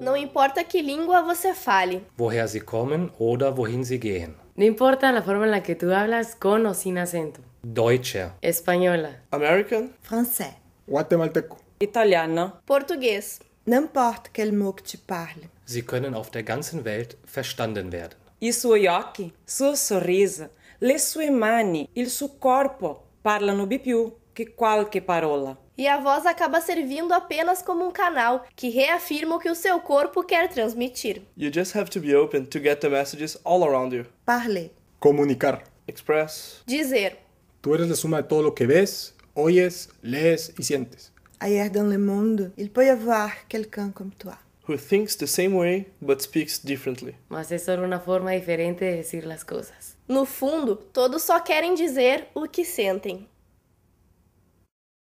Não importa que língua você fale. Woher Sie kommen oder wohin Sie gehen. Não importa a forma na que tu hablas, com ou sem acento. Deutsche. espanhola, American. Francês. Guatemalteco. Italiano. Português. Não importa que te parle. Sie können auf der ganzen Welt verstanden werden. I suoi occhi, sua sorriso, le sue mani, il suo corpo parlano di più che qualche parola e a voz acaba servindo apenas como um canal que reafirma o que o seu corpo quer transmitir. You just have to be open to get the messages all around you. Parle. Comunicar. Express. Dizer. Tu eres la suma de todo lo que ves, oyes, lees y sientes. Ayer dans le monde, il peut y avoir quelqu'un comme toi. Who thinks the same way but speaks differently. Mas é só uma forma diferente de dizer as coisas. No fundo, todos só querem dizer o que sentem.